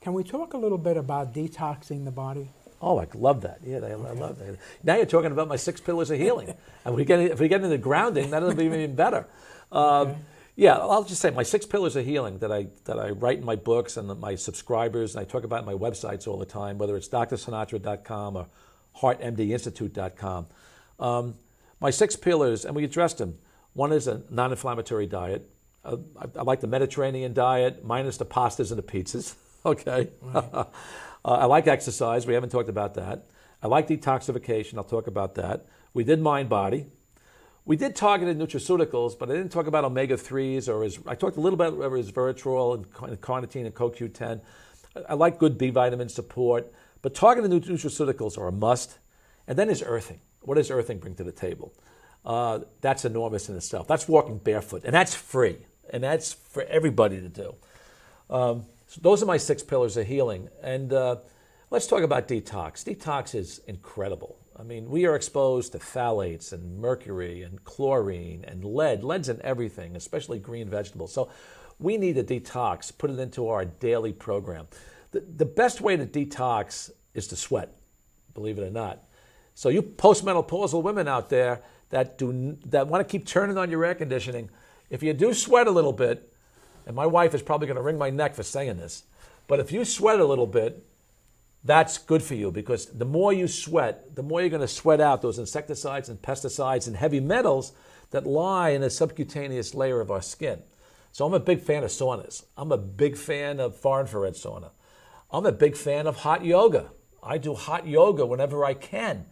Can we talk a little bit about detoxing the body? Oh, I love that. Yeah, I, okay. love that. Now you're talking about my six pillars of healing. and we get, if we get into grounding, that'll be even better. Um, okay. Yeah, I'll just say my six pillars of healing that I that I write in my books and my subscribers and I talk about my websites all the time, whether it's drsinatra.com or heartmdinstitute.com. Um, my six pillars, and we addressed them. One is a non-inflammatory diet. Uh, I, I like the Mediterranean diet, minus the pastas and the pizzas. okay. Right. uh, I like exercise. We haven't talked about that. I like detoxification. I'll talk about that. We did mind body. We did targeted nutraceuticals, but I didn't talk about omega 3s or as I talked a little bit about resveratrol and carnitine and CoQ10. I, I like good B vitamin support, but targeted nutraceuticals are a must. And then is earthing. What does earthing bring to the table? Uh, that's enormous in itself. That's walking barefoot, and that's free, and that's for everybody to do. Um, so those are my six pillars of healing. And uh, let's talk about detox. Detox is incredible. I mean, we are exposed to phthalates and mercury and chlorine and lead. Lead's in everything, especially green vegetables. So we need to detox, put it into our daily program. The, the best way to detox is to sweat, believe it or not. So you postmenopausal women out there that do that want to keep turning on your air conditioning, if you do sweat a little bit, and my wife is probably going to wring my neck for saying this, but if you sweat a little bit, that's good for you because the more you sweat, the more you're going to sweat out those insecticides and pesticides and heavy metals that lie in the subcutaneous layer of our skin. So I'm a big fan of saunas. I'm a big fan of far infrared sauna. I'm a big fan of hot yoga. I do hot yoga whenever I can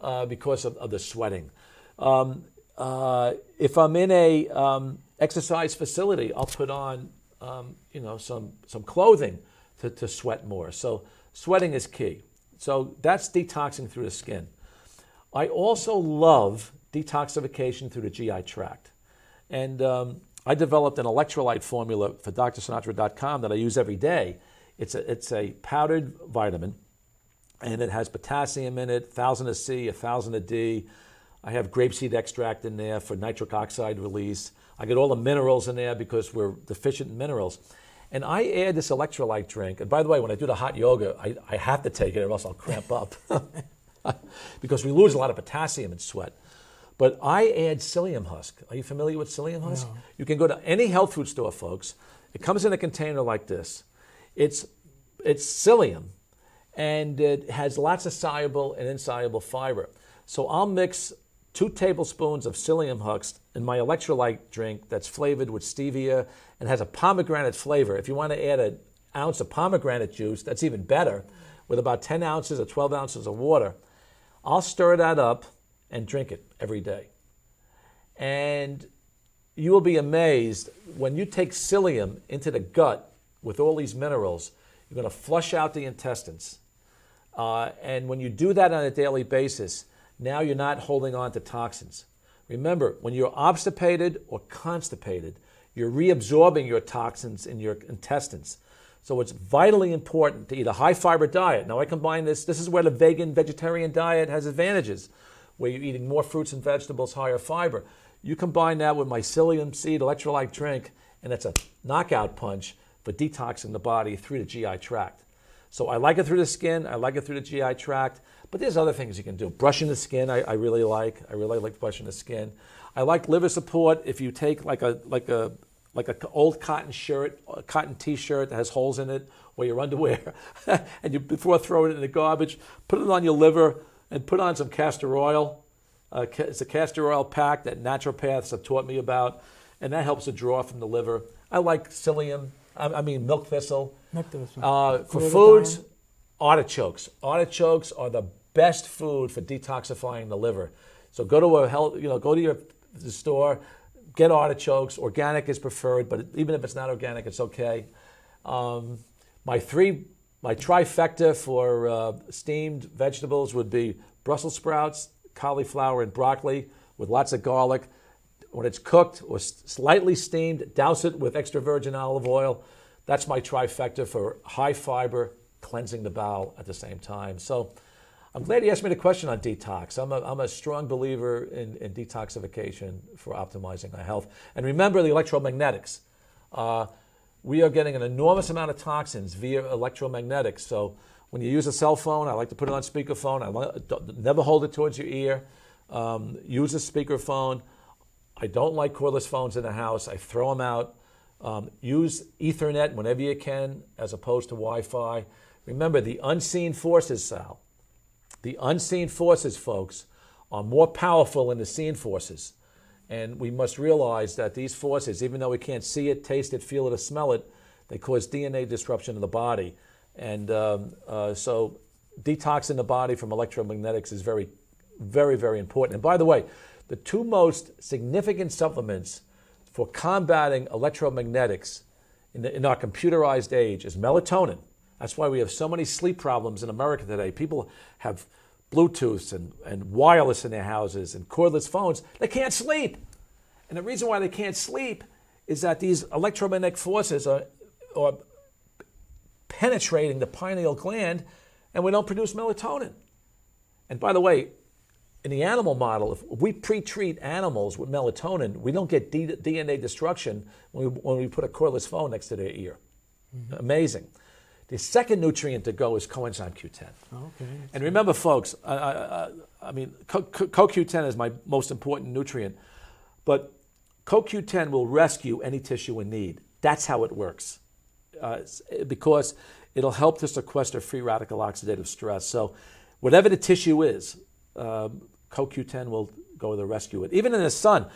uh, because of, of, the sweating. Um, uh, if I'm in a, um, exercise facility, I'll put on um, you know some some clothing to, to sweat more. So sweating is key. So that's detoxing through the skin. I also love detoxification through the GI tract, and um, I developed an electrolyte formula for drsinatra.com that I use every day. It's a, it's a powdered vitamin, and it has potassium in it, thousand of C, a thousand of D, I have grapeseed extract in there for nitric oxide release. I get all the minerals in there because we're deficient in minerals. And I add this electrolyte drink. And by the way, when I do the hot yoga, I, I have to take it or else I'll cramp up because we lose a lot of potassium in sweat. But I add psyllium husk. Are you familiar with psyllium husk? No. You can go to any health food store, folks. It comes in a container like this. It's, it's psyllium, and it has lots of soluble and insoluble fiber. So I'll mix two tablespoons of psyllium husks in my electrolyte drink that's flavored with stevia and has a pomegranate flavor. If you want to add an ounce of pomegranate juice, that's even better, with about 10 ounces or 12 ounces of water. I'll stir that up and drink it every day. And you will be amazed when you take psyllium into the gut with all these minerals, you're going to flush out the intestines. Uh, and when you do that on a daily basis, now you're not holding on to toxins. Remember, when you're obstipated or constipated, you're reabsorbing your toxins in your intestines. So it's vitally important to eat a high fiber diet. Now I combine this, this is where the vegan vegetarian diet has advantages, where you're eating more fruits and vegetables, higher fiber. You combine that with mycelium seed electrolyte drink, and it's a knockout punch for detoxing the body through the GI tract. So I like it through the skin. I like it through the GI tract. But there's other things you can do. Brushing the skin, I, I really like. I really like brushing the skin. I like liver support. If you take like a like a like a old cotton shirt, a cotton T-shirt that has holes in it, or your underwear, and you before throwing it in the garbage, put it on your liver and put on some castor oil. Uh, it's a castor oil pack that naturopaths have taught me about, and that helps to draw from the liver. I like psyllium I mean milk thistle. Milk thistle. Uh, for foods, artichokes. Artichokes are the best food for detoxifying the liver. So go to a health, you know, go to your store, get artichokes. Organic is preferred, but even if it's not organic, it's okay. Um, my three, my trifecta for uh, steamed vegetables would be Brussels sprouts, cauliflower, and broccoli with lots of garlic when it's cooked or slightly steamed, douse it with extra virgin olive oil. That's my trifecta for high fiber, cleansing the bowel at the same time. So I'm glad you asked me the question on detox. I'm a, I'm a strong believer in, in detoxification for optimizing our health. And remember the electromagnetics. Uh, we are getting an enormous amount of toxins via electromagnetics. So when you use a cell phone, I like to put it on speakerphone. I never hold it towards your ear. Um, use a speakerphone. I don't like cordless phones in the house. I throw them out. Um, use Ethernet whenever you can, as opposed to Wi-Fi. Remember the unseen forces, Sal. The unseen forces, folks, are more powerful than the seen forces. And we must realize that these forces, even though we can't see it, taste it, feel it, or smell it, they cause DNA disruption in the body. And um, uh, so detoxing the body from electromagnetics is very, very, very important. And by the way, the two most significant supplements for combating electromagnetics in, the, in, our computerized age is melatonin. That's why we have so many sleep problems in America today. People have Bluetooths and, and wireless in their houses and cordless phones. They can't sleep. And the reason why they can't sleep is that these electromagnetic forces are, are penetrating the pineal gland and we don't produce melatonin. And by the way, in the animal model, if we pre-treat animals with melatonin, we don't get D- DNA destruction when we, when we put a cordless phone next to their ear. Mm-hmm. Amazing. The second nutrient to go is coenzyme Q10. Okay. And remember, folks, I, I, I mean, Co- CoQ10 is my most important nutrient, but CoQ10 will rescue any tissue in need. That's how it works, uh, because it'll help to sequester free radical oxidative stress. So, whatever the tissue is, um, CoQ10 will go to the rescue. It even in the sun,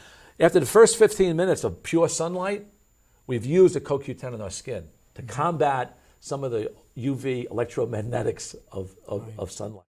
after the first 15 minutes of pure sunlight, we've used the CoQ10 in our skin to mm-hmm. combat some of the UV electromagnetics of, of, right. of sunlight.